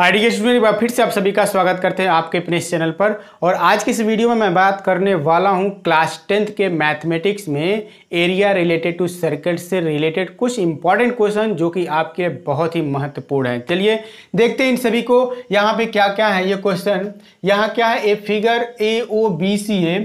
high डिगे एक फिर से आप सभी का स्वागत करते हैं आपके अपने चैनल पर और आज की इस वीडियो में मैं बात करने वाला हूं क्लास टेंथ के मैथमेटिक्स में एरिया रिलेटेड टू सर्कल से रिलेटेड कुछ इंपॉर्टेंट क्वेश्चन जो कि आपके लिए बहुत ही महत्वपूर्ण हैं चलिए देखते हैं इन सभी को यहाँ पे क्या क्या है ये क्वेश्चन यहाँ क्या है a figure A O B C A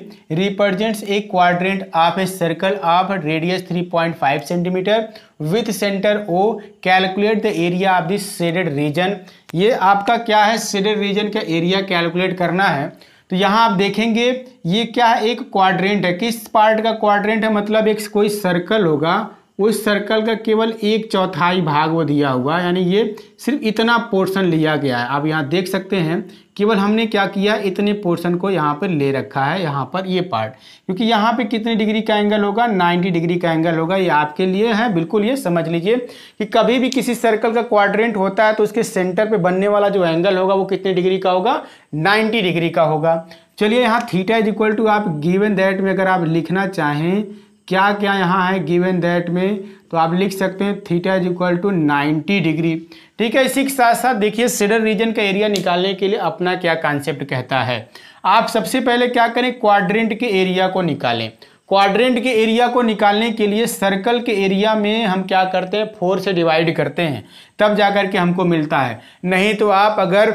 represents a quadrant of a circle of radius three centimetre with centre O calculate the area of this shaded region ये आपका क्या है सिडर रीजन का एरिया कैलकुलेट करना है तो यहाँ आप देखेंगे ये क्या है एक क्वाड्रेंट है किस पार्ट का क्वाड्रेंट है मतलब एक कोई सर्कल होगा उस सर्कल का केवल एक चौथाई भाग वो दिया हुआ है यानी ये सिर्फ इतना पोर्शन लिया गया है आप यहाँ देख सकते हैं केवल हमने क्या किया इतने पोर्शन को यहाँ पर ले रखा है यहाँ पर ये पार्ट क्योंकि यहाँ पे कितने डिग्री का एंगल होगा 90 डिग्री का एंगल होगा ये आपके लिए है बिल्कुल ये समझ लीजिए कि कभी भी किसी सर्कल का क्वाड्रेंट होता है तो उसके सेंटर पर बनने वाला जो एंगल होगा वो कितने डिग्री का होगा नाइन्टी डिग्री का होगा चलिए यहाँ थीटा इज इक्वल टू आप गिवन दैट में अगर आप लिखना चाहें क्या क्या यहाँ है गिवन दैट में तो आप लिख सकते हैं theta is equal to ninety degree ठीक है इसी के साथ साथ देखिए सिडर रीजन का एरिया निकालने के लिए अपना क्या कॉन्सेप्ट कहता है आप सबसे पहले क्या करें क्वाड्रेंट के एरिया को निकालें क्वाड्रेंट के एरिया को निकालने के लिए सर्कल के एरिया में हम क्या करते हैं फोर से डिवाइड करते हैं तब जा के हमको मिलता है नहीं तो आप अगर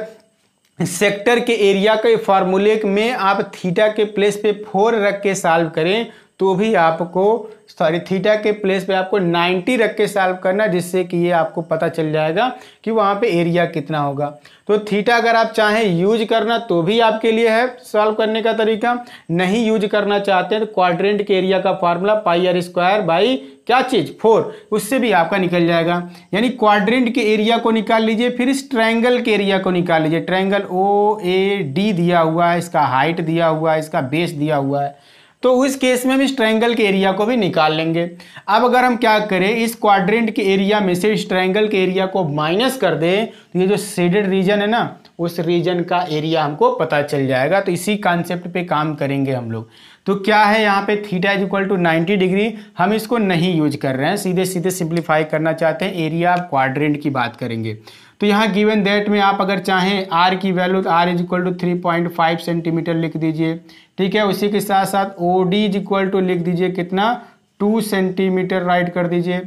सेक्टर के एरिया के फार्मूले में आप थीटा के प्लेस पे फोर रख के सॉल्व करें तो भी आपको सॉरी थीटा के प्लेस पे आपको 90 रख के सॉल्व करना जिससे कि ये आपको पता चल जाएगा कि वहाँ पे एरिया कितना होगा तो थीटा अगर आप चाहें यूज करना तो भी आपके लिए है सॉल्व करने का तरीका नहीं यूज करना चाहते हैं तो क्वाड्रेंट के एरिया का formula pi are square by क्या चीज़ फोर उससे भी आपका निकल जाएगा यानी क्वाड्रेंट के एरिया को निकाल लीजिए फिर इस ट्रैंगल के एरिया को निकाल लीजिए ट्रैंगल ओ ए डी दिया हुआ है इसका हाइट दिया हुआ है इसका बेस दिया हुआ है तो उस केस में हम इस ट्रायंगल के एरिया को भी निकाल लेंगे अब अगर हम क्या करें इस क्वाड्रेंट के एरिया में से इस ट्रायंगल के एरिया को माइनस कर दें तो ये जो शेडेड रीजन है ना उस रीजन का एरिया हमको पता चल जाएगा तो इसी कॉन्सेप्ट पे काम करेंगे हम लोग तो क्या है यहाँ पे theta is equal to ninety degree हम इसको नहीं यूज कर रहे हैं सीधे सीधे सिंप्लीफाई करना चाहते हैं एरिया क्वाड्रेंट की बात करेंगे तो यहाँ गिवन दैट में आप अगर चाहें आर की वैल्यू तो r is equal to three point five centimetre लिख दीजिए ठीक है उसी के साथ साथ O D is equal to लिख दीजिए कितना टू सेंटीमीटर राइट कर दीजिए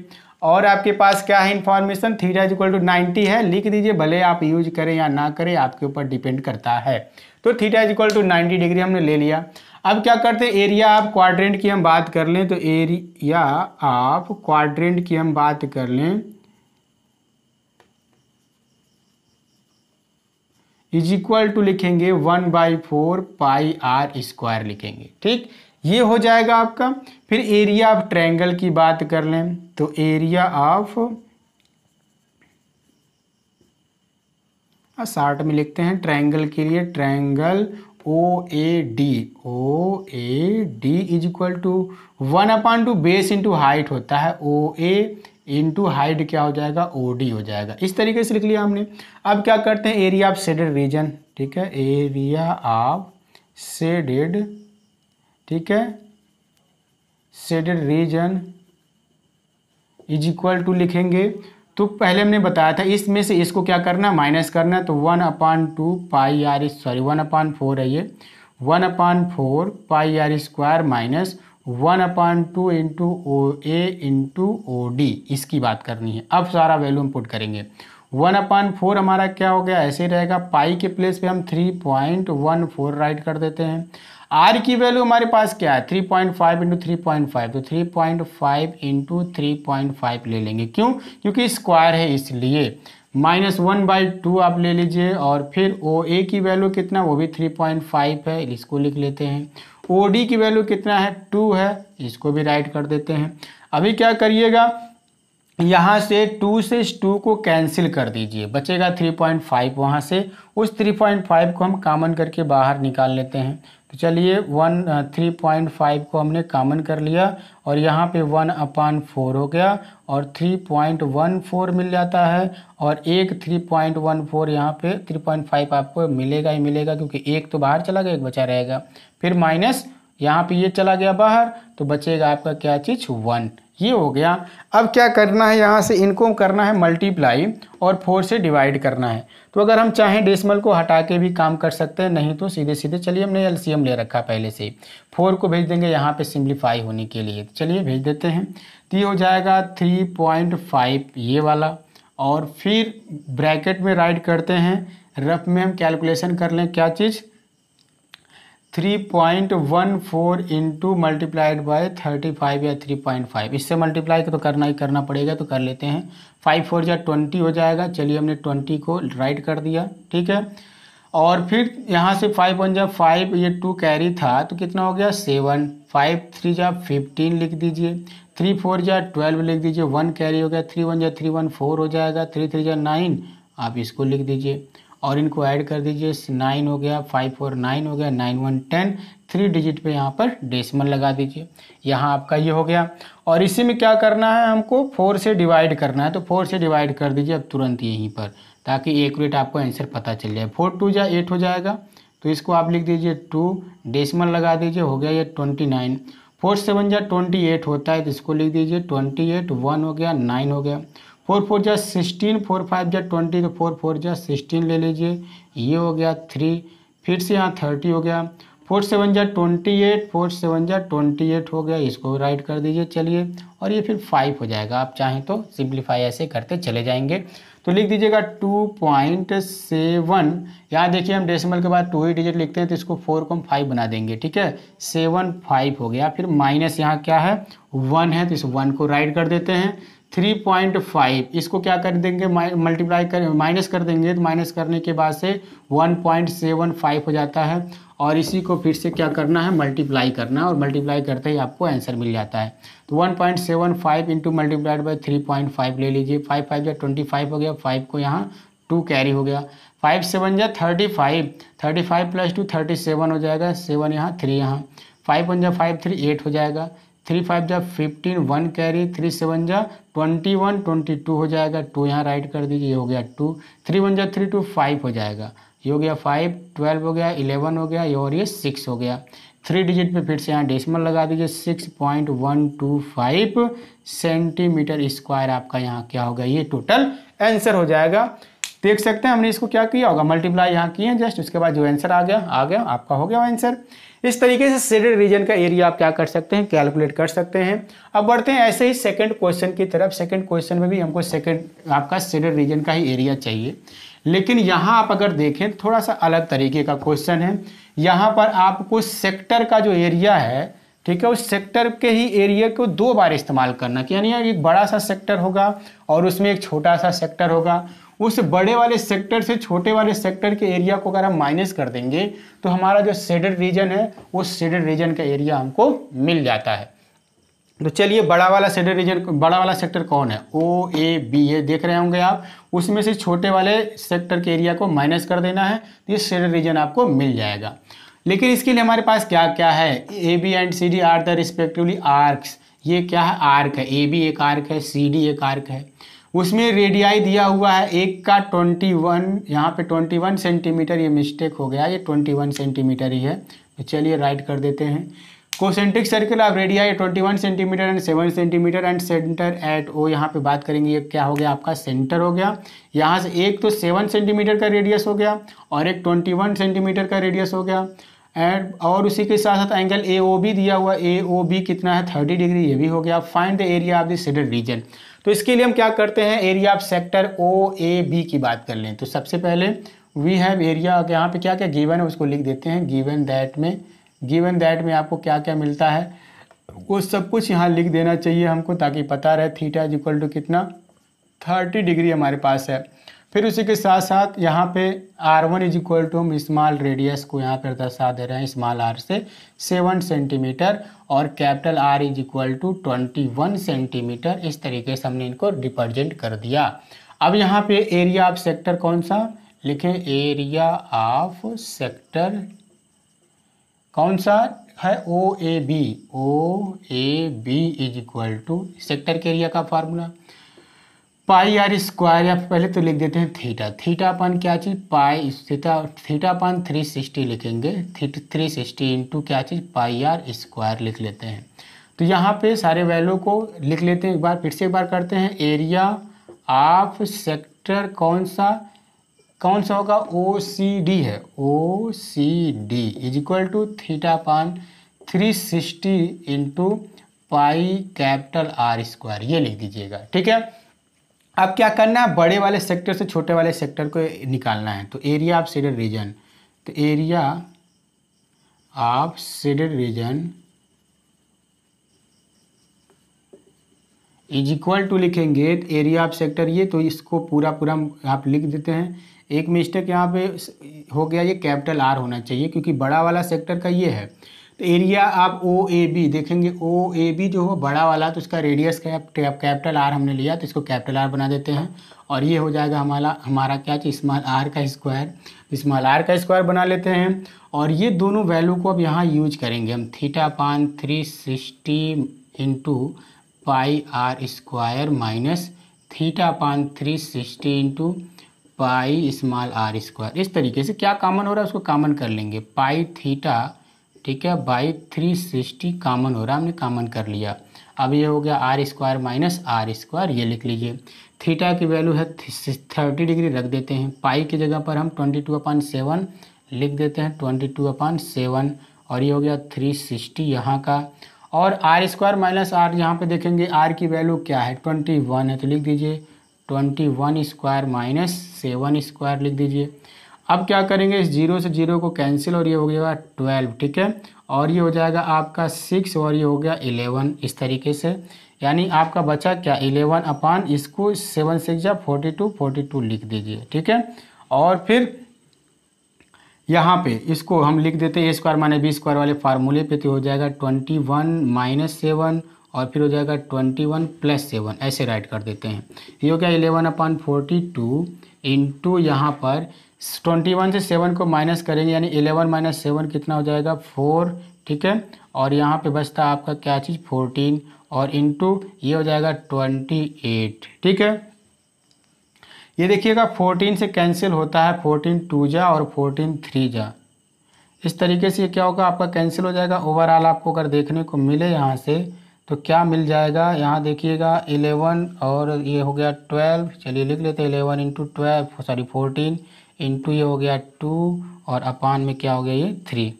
और आपके पास क्या है information theta is equal to ninety है लिख दीजिए भले आप यूज करें या ना करें आपके ऊपर डिपेंड करता है तो theta is equal to ninety degree हमने ले लिया अब क्या करते हैं एरिया आप क्वाड्रेंट की हम बात कर लें तो एरिया आप क्वाड्रेंट की हम बात कर लें इज इक्वल टू लिखेंगे one by four pi are square लिखेंगे ठीक ये हो जाएगा आपका फिर एरिया ऑफ ट्रायंगल की बात कर लें तो एरिया ऑफ शार्ट में लिखते हैं ट्रायंगल के लिए triangle O A D O A D is equal to one upon two base into height होता है ओ ए टू हाइट क्या हो जाएगा ओ हो जाएगा इस तरीके से लिख लिया हमने अब क्या करते हैं एरिया ऑफ सेडेड रीजन ठीक है एरिया ऑफ सेडेड ठीक है shaded region is equal to लिखेंगे तो पहले हमने बताया था इसमें से इसको क्या करना माइनस करना तो one upon two pi R sorry one upon four है ये one upon four pi are square minus one upon two into O A into O D इसकी बात करनी है अब सारा वैल्यू हम पुट करेंगे वन अपॉन फोर हमारा क्या हो गया ऐसे ही रहेगा पाई के प्लेस पे हम three point one four write कर देते हैं आर की वैल्यू हमारे पास क्या है three point five into three point five तो three point five into three point five ले लेंगे क्यों क्योंकि स्क्वायर है इसलिए माइनस वन बाई टू आप ले लीजिए और फिर ओ ए की वैल्यू कितना वो भी थ्री पॉइंट फाइव है इसको लिख लेते हैं ओ डी की वैल्यू कितना है टू है इसको भी राइट कर देते हैं अभी क्या करिएगा यहाँ से टू से इस टू को कैंसिल कर दीजिए बचेगा थ्री पॉइंट फाइव वहाँ से उस थ्री पॉइंट फाइव को हम कामन करके बाहर निकाल लेते हैं तो चलिए वन थ्री पॉइंट फाइव को हमने कॉमन कर लिया और यहाँ पे वन अपान फोर हो गया और थ्री पॉइंट वन फोर मिल जाता है और एक थ्री पॉइंट वन फोर यहाँ पे थ्री पॉइंट फाइव आपको मिलेगा ही मिलेगा क्योंकि एक तो बाहर चला गया एक बचा रहेगा फिर माइनस यहाँ पे ये चला गया बाहर तो बचेगा आपका क्या चीज़ वन ये हो गया अब क्या करना है यहाँ से इनको करना है मल्टीप्लाई और फोर से डिवाइड करना है तो अगर हम चाहें डेसिमल को हटा के भी काम कर सकते हैं नहीं तो सीधे सीधे चलिए हमने एल ले रखा पहले से फोर को भेज देंगे यहाँ पे सिम्प्लीफाई होने के लिए तो चलिए भेज देते हैं तो ये हो जाएगा थ्री पॉइंट फाइव ये वाला और फिर ब्रैकेट में राइड करते हैं रफ में हम कैलकुलेशन कर लें क्या चीज़ three point one four into multiplied by thirty five या थ्री पॉइंट फाइव इससे मल्टीप्लाई तो करना ही करना पड़ेगा तो कर लेते हैं फाइव फोर या ट्वेंटी हो जाएगा चलिए हमने ट्वेंटी को राइट कर दिया ठीक है और फिर यहाँ से फाइव वन जा फाइव ये टू कैरी था तो कितना हो गया सेवन फाइव थ्री जा फिफ्टीन लिख दीजिए थ्री फोर जा ट्वेल्व लिख दीजिए वन कैरी हो गया थ्री वन जा थ्री वन फोर हो जाएगा थ्री थ्री जा नाइन आप इसको लिख दीजिए और इनको ऐड कर दीजिए नाइन हो गया फाइव फोर नाइन हो गया nine one ten three digit पे यहाँ पर डेसिमल लगा दीजिए यहाँ आपका ये हो गया और इसी में क्या करना है हमको फोर से डिवाइड करना है तो फोर से डिवाइड कर दीजिए अब तुरंत यहीं पर ताकि एकट आपको आंसर पता चल जाए फोर टू या एट हो जाएगा तो इसको आप लिख दीजिए टू डेसिमल लगा दीजिए हो गया ये ट्वेंटी नाइन फोर सेवन या ट्वेंटी एट होता है तो इसको लिख दीजिए ट्वेंटी एट वन हो गया नाइन हो गया फोर फोर जा सिक्सटीन फोर फाइव जा ट्वेंटी तो फोर फोर जा सिक्सटीन ले लीजिए ये हो गया थ्री फिर से यहाँ थर्टी हो गया फोर सेवन जा ट्वेंटी एट फोर सेवन जा ट्वेंटी एट हो गया इसको राइट कर दीजिए चलिए और ये फिर फाइव हो जाएगा आप चाहें तो सिंप्लीफाई ऐसे करते चले जाएंगे तो लिख दीजिएगा टू पॉइंट सेवन यहाँ देखिए हम डेसिमल के बाद टू ही डिजिट लिखते हैं तो इसको फोर को हम फाइव बना देंगे ठीक है सेवन फाइव हो गया फिर माइनस यहाँ क्या है वन है तो इस वन को राइट कर देते हैं थ्री पॉइंट फाइव इसको क्या कर देंगे मल्टीप्लाई कर माइनस कर देंगे तो माइनस करने के बाद से वन पॉइंट सेवन फाइव हो जाता है और इसी को फिर से क्या करना है मल्टीप्लाई करना है और मल्टीप्लाई करते ही आपको आंसर मिल जाता है तो one point seven five into multiplied by three point five ले लीजिए फाइव फाइव या ट्वेंटी फाइव हो गया फाइव को यहाँ टू कैरी हो गया फाइव सेवन या thirty five thirty five plus two thirty seven हो जाएगा सेवन यहाँ थ्री यहाँ फाइव वन या फाइव थ्री एट हो जाएगा थ्री फाइव जा fifteen one carry three seven जा ट्वेंटी वन ट्वेंटी टू हो जाएगा टू यहाँ राइट कर दीजिए ये हो गया टू थ्री वन जा थ्री टू फाइव हो जाएगा ये हो गया फाइव ट्वेल्व हो गया इलेवन हो गया ये और ये सिक्स हो गया थ्री डिजिट पे फिर से यहाँ डेसिमल लगा दीजिए six point one two five centimetre square आपका यहाँ क्या होगा ये टोटल आंसर हो जाएगा देख सकते हैं हमने इसको क्या किया होगा मल्टीप्लाई यहाँ किए हैं जस्ट उसके बाद जो आंसर आ गया आ गया आपका हो गया आंसर इस तरीके से शेडेड रीजन का एरिया आप क्या कर सकते हैं कैलकुलेट कर सकते हैं अब बढ़ते हैं ऐसे ही सेकंड क्वेश्चन की तरफ सेकंड क्वेश्चन में भी हमको सेकंड आपका शेडेड रीजन का ही एरिया चाहिए लेकिन यहाँ आप अगर देखें थोड़ा सा अलग तरीके का क्वेश्चन है यहाँ पर आपको सेक्टर का जो एरिया है ठीक है उस सेक्टर के ही एरिया को दो बार इस्तेमाल करना कि यानी एक बड़ा सा सेक्टर होगा और उसमें एक छोटा सा सेक्टर होगा उस बड़े वाले सेक्टर से छोटे वाले सेक्टर के एरिया को अगर हम माइनस कर देंगे तो हमारा जो सेडेड रीजन है वो सेडेड रीजन का एरिया हमको मिल जाता है तो चलिए बड़ा वाला सेडेड रीजन बड़ा वाला सेक्टर कौन है ओ ए बी ए देख रहे होंगे आप उसमें से छोटे वाले सेक्टर के एरिया को माइनस कर देना है तो ये सेडेड रीजन आपको मिल जाएगा लेकिन इसके लिए हमारे पास क्या क्या है A B and C D are the respectively arcs ये क्या है आर्क है ए बी एक आर्क है सी डी एक आर्क है उसमें रेडियाई दिया हुआ है एक का ट्वेंटी वन यहाँ पर ट्वेंटी वन सेंटीमीटर ये मिस्टेक हो गया ये ट्वेंटी वन सेंटीमीटर ही है तो चलिए राइट कर देते हैं concentric circle of radii twenty one centimetre and seven centimetre and centre at O यहाँ पे बात करेंगे ये क्या हो गया आपका सेंटर हो गया यहाँ से एक तो सेवन सेंटीमीटर का रेडियस हो गया और एक ट्वेंटी वन सेंटीमीटर का रेडियस हो गया एंड और उसी के साथ साथ एंगल ए ओ बी दिया हुआ ए ओ बी कितना है थर्टी डिग्री ये भी हो गया find the area of the centre region तो इसके लिए हम क्या करते हैं area of sector O A B की बात कर लें तो सबसे पहले वी हैव एरिया यहाँ पे क्या क्या गिवन है उसको लिख देते हैं गिवन दैट में गिवन दैट में आपको क्या क्या मिलता है वो सब कुछ यहाँ लिख देना चाहिए हमको ताकि पता रहे थीटा इज इक्वल टू कितना थर्टी डिग्री हमारे पास है फिर उसी के साथ साथ यहाँ पे R one is equal to हम स्मॉल रेडियस को यहाँ पर दर्शा दे रहे हैं स्मॉल आर से सेवन सेंटीमीटर और capital R is equal to twenty one centimetre इस तरीके से हमने इनको रिप्रेजेंट कर दिया अब यहाँ पे एरिया ऑफ सेक्टर कौन सा लिखें एरिया ऑफ सेक्टर कौन सा है O A B O A B is equal to sector के एरिया का फार्मूला पाई आर स्क्वायर या पहले तो लिख देते हैं थीटा थीटा अपन क्या चीज़ pi theta theta upon three sixty लिखेंगे थीट थ्री सिक्सटी इंटू क्या चीज़ पाई आर स्क्वायर लिख लेते हैं तो यहाँ पे सारे वैल्यू को लिख लेते हैं एक बार फिर से एक बार करते हैं एरिया ऑफ सेक्टर कौन सा कौन सा होगा ओ सी डी है O C D is equal to theta upon three sixty into pi capital R square ये लिख दीजिएगा ठीक है अब क्या करना है बड़े वाले सेक्टर से छोटे वाले सेक्टर को निकालना है तो एरिया ऑफ सेडेड रीजन तो area of shaded region is equal to लिखेंगे एरिया ऑफ सेक्टर ये तो इसको पूरा पूरा आप लिख देते हैं एक मिस्टेक यहाँ पे हो गया ये कैपिटल आर होना चाहिए क्योंकि बड़ा वाला सेक्टर का ये है तो एरिया आप ओ ए बी देखेंगे ओ ए बी जो हो बड़ा वाला तो इसका रेडियस कैप कैपिटल आर हमने लिया तो इसको कैपिटल आर बना देते हैं और ये हो जाएगा हमारा हमारा क्या चीज़ स्मॉल आर का स्क्वायर स्मॉल आर का स्क्वायर बना लेते हैं और ये दोनों वैल्यू को अब यहाँ यूज करेंगे हम theta upon three sixty into pi are square minus theta upon three sixty into pi small R square इस तरीके से क्या कॉमन हो रहा है उसको कॉमन कर लेंगे पाई थीटा ठीक है बाई थ्री सिक्सटी कामन हो रहा हमने कामन कर लिया अब ये हो गया R square minus R square ये लिख लीजिए थीटा की वैल्यू है थर्टी डिग्री रख देते हैं पाई की जगह पर हम ट्वेंटी टू अपान सेवन लिख देते हैं ट्वेंटी टू अपान सेवन और ये हो गया थ्री सिक्सटी यहाँ का और आर स्क्वायर माइनस आर यहाँ पर देखेंगे आर की वैल्यू क्या है ट्वेंटी वन है तो लिख दीजिए twenty one square minus seven square लिख दीजिए अब क्या करेंगे इस जीरो से जीरो को कैंसिल और ये हो गया ट्वेल्व ठीक है और ये हो जाएगा आपका सिक्स और ये हो गया इलेवन इस तरीके से यानी आपका बचा क्या इलेवन अपान इसको सेवन सिक्स या फोर्टी टू फोर्टी टू लिख दीजिए ठीक है और फिर यहाँ पे इसको हम लिख देते हैं ए स्क्वायर माने बी स्क्वायर वाले फार्मूले पे तो हो जाएगा ट्वेंटी वन माइनस सेवन और फिर हो जाएगा ट्वेंटी वन प्लस सेवन ऐसे राइट कर देते हैं ये हो गया eleven upon forty two into यहाँ पर ट्वेंटी वन से सेवन को माइनस करेंगे यानी इलेवन माइनस सेवन कितना हो जाएगा फोर ठीक है और यहाँ पे बचता आपका क्या चीज़ फोर्टीन और इंटू ये हो जाएगा ट्वेंटी एट ठीक है ये देखिएगा फोर्टीन से कैंसिल होता है फोर्टीन टू जा और फोर्टीन थ्री जा इस तरीके से क्या होगा आपका कैंसिल हो जाएगा ओवरऑल आपको अगर देखने को मिले यहाँ से तो क्या मिल जाएगा यहाँ देखिएगा इलेवन और ये हो गया ट्वेल्व चलिए लिख लेते हैं eleven into twelve sorry fourteen into ये हो गया टू और अपान में क्या हो गया ये थ्री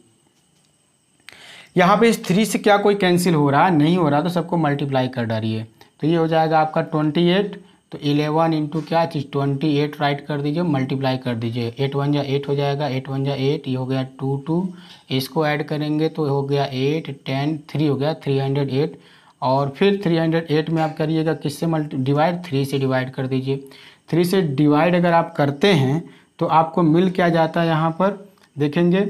यहाँ पे इस थ्री से क्या कोई कैंसिल हो रहा है नहीं हो रहा तो सबको मल्टीप्लाई कर डालिए तो ये हो जाएगा आपका ट्वेंटी एट तो इलेवन इंटू क्या चीज़ ट्वेंटी एट राइट कर दीजिए मल्टीप्लाई कर दीजिए एट वन जा एट हो जाएगा एट वन जा एट ये हो गया टू टू इसको ऐड करेंगे तो हो गया एट टेन थ्री हो गया थ्री हंड्रेड एट और फिर थ्री हंड्रेड एट में आप करिएगा किससे मल्टी डिवाइड थ्री से डिवाइड कर दीजिए थ्री से डिवाइड अगर आप करते हैं तो आपको मिल क्या जाता है यहाँ पर देखेंगे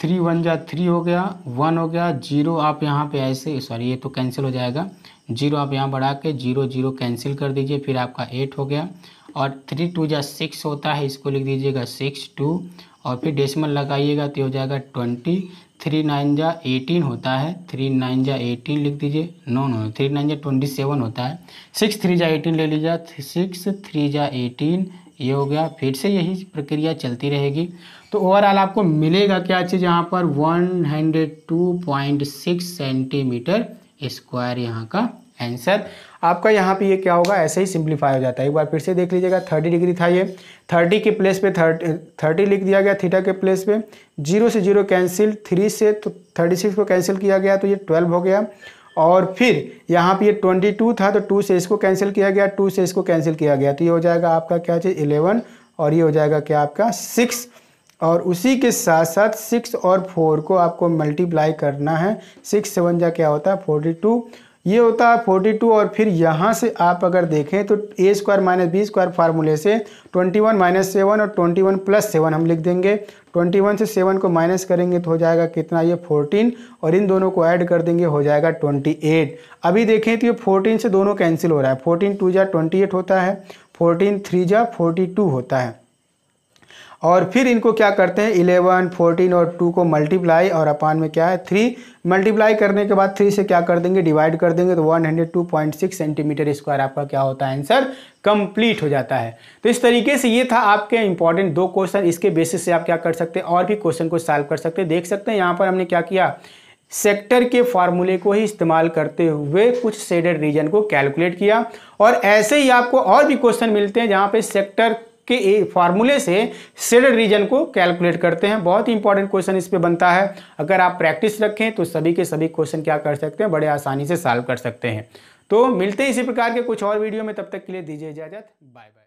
थ्री वन जा थ्री हो गया वन हो गया जीरो आप यहाँ पे ऐसे सॉरी ये तो कैंसिल हो जाएगा जीरो आप यहाँ बढ़ा के जीरो जीरो कैंसिल कर दीजिए फिर आपका एट हो गया और थ्री टू जा सिक्स होता है इसको लिख दीजिएगा सिक्स टू और फिर डेसिमल लगाइएगा तो हो जाएगा ट्वेंटी थ्री नाइन जा एटीन होता है थ्री नाइन जा एटीन लिख दीजिए नो नो थ्री नाइन जा ट्वेंटी सेवन होता है सिक्स थ्री जा एटीन ले लीजिए सिक्स थ्री जा एटीन ये हो गया फिर से यही प्रक्रिया चलती रहेगी तो ओवरऑल आपको मिलेगा क्या चीज़ यहाँ पर 102.6 सेंटीमीटर स्क्वायर यहाँ का आंसर आपका यहाँ पे ये क्या होगा ऐसे ही सिंप्लीफाई हो जाता है एक बार फिर से देख लीजिएगा थर्टी डिग्री था ये थर्टी के प्लेस पे थर्टी थर्टी लिख दिया गया थीटा के प्लेस पे जीरो से जीरो कैंसिल थ्री से तो थर्टी सिक्स को कैंसिल किया गया तो ये ट्वेल्व हो गया और फिर यहाँ पे ये ट्वेंटी टू था तो टू से इसको कैंसिल किया गया टू से इसको कैंसिल किया गया तो ये हो जाएगा आपका क्या चीज़ इलेवन और ये हो जाएगा क्या आपका सिक्स और उसी के साथ साथ सिक्स और फोर को आपको मल्टीप्लाई करना है सिक्स सेवन जा क्या होता है फोर्टी टू ये होता है फोर्टी टू और फिर यहाँ से आप अगर देखें तो A square minus B square फार्मूले से ट्वेंटी वन माइनस सेवन और ट्वेंटी वन प्लस सेवन हम लिख देंगे ट्वेंटी वन से सेवन को माइनस करेंगे तो हो जाएगा कितना ये फोर्टीन और इन दोनों को ऐड कर देंगे हो जाएगा ट्वेंटी एट अभी देखें तो ये फोर्टीन से दोनों कैंसिल हो रहा है फोर्टीन टू जा ट्वेंटी एट होता है फोर्टीन थ्री जा फोर्टी टू होता है और फिर इनको क्या करते हैं इलेवन फोर्टीन और टू को मल्टीप्लाई और अपान में क्या है थ्री मल्टीप्लाई करने के बाद थ्री से क्या कर देंगे डिवाइड कर देंगे तो one hundred two point six centimetre square आपका क्या होता है आंसर कंप्लीट हो जाता है तो इस तरीके से ये था आपके इंपॉर्टेंट दो क्वेश्चन इसके बेसिस से आप क्या कर सकते हैं और भी क्वेश्चन को सॉल्व कर सकते हैं देख सकते हैं यहाँ पर हमने क्या किया सेक्टर के फार्मूले को ही इस्तेमाल करते हुए कुछ सेडेड रीजन को कैलकुलेट किया और ऐसे ही आपको और भी क्वेश्चन मिलते हैं जहाँ पे सेक्टर के एक फार्मूले से सेडेड रीजन को कैलकुलेट करते हैं बहुत ही इंपॉर्टेंट क्वेश्चन इस पर बनता है अगर आप प्रैक्टिस रखें तो सभी के सभी क्वेश्चन क्या कर सकते हैं बड़े आसानी से सॉल्व कर सकते हैं तो मिलते हैं इसी प्रकार के कुछ और वीडियो में तब तक के लिए दीजिए इजाजत बाय बाय